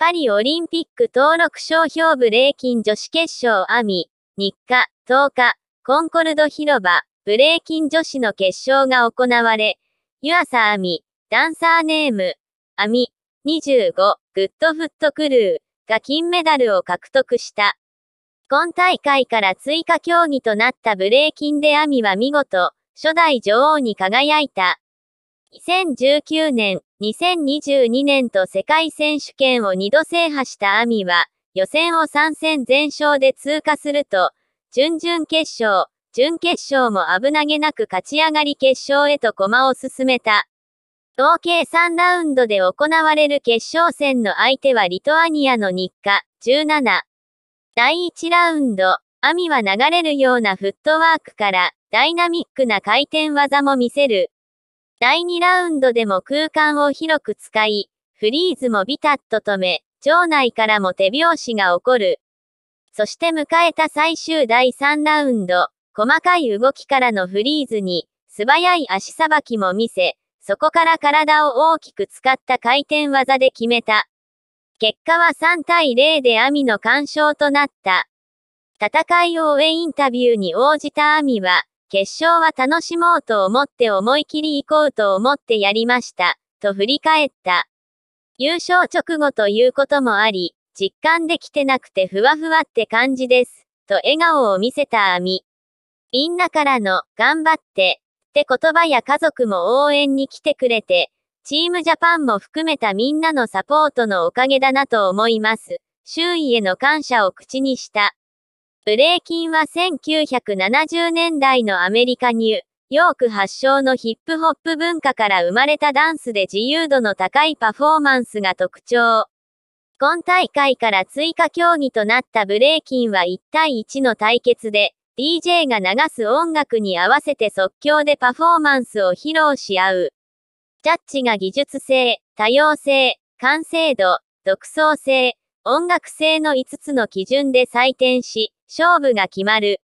パリオリンピック登録商標ブレイキン女子決勝アミ、日課、10日、コンコルド広場、ブレイキン女子の決勝が行われ、湯浅アミ、ダンサーネーム、アミ、25、グッドフットクルーが金メダルを獲得した。今大会から追加競技となったブレイキンでアミは見事、初代女王に輝いた。2019年、2022年と世界選手権を2度制覇したアミは、予選を3戦全勝で通過すると、準々決勝、準決勝も危なげなく勝ち上がり決勝へと駒を進めた。合計3ラウンドで行われる決勝戦の相手はリトアニアの日課17。第1ラウンド、アミは流れるようなフットワークからダイナミックな回転技も見せる。第2ラウンドでも空間を広く使い、フリーズもビタッと止め、場内からも手拍子が起こる。そして迎えた最終第3ラウンド、細かい動きからのフリーズに、素早い足さばきも見せ、そこから体を大きく使った回転技で決めた。結果は3対0でアミの干渉となった。戦いを終えインタビューに応じたアミは、決勝は楽しもうと思って思い切り行こうと思ってやりました、と振り返った。優勝直後ということもあり、実感できてなくてふわふわって感じです、と笑顔を見せた亜美。みんなからの、頑張って、って言葉や家族も応援に来てくれて、チームジャパンも含めたみんなのサポートのおかげだなと思います。周囲への感謝を口にした。ブレイキンは1970年代のアメリカニューヨーク発祥のヒップホップ文化から生まれたダンスで自由度の高いパフォーマンスが特徴。今大会から追加競技となったブレイキンは1対1の対決で、DJ が流す音楽に合わせて即興でパフォーマンスを披露し合う。ジャッジが技術性、多様性、完成度、独創性、音楽性の5つの基準で採点し、勝負が決まる。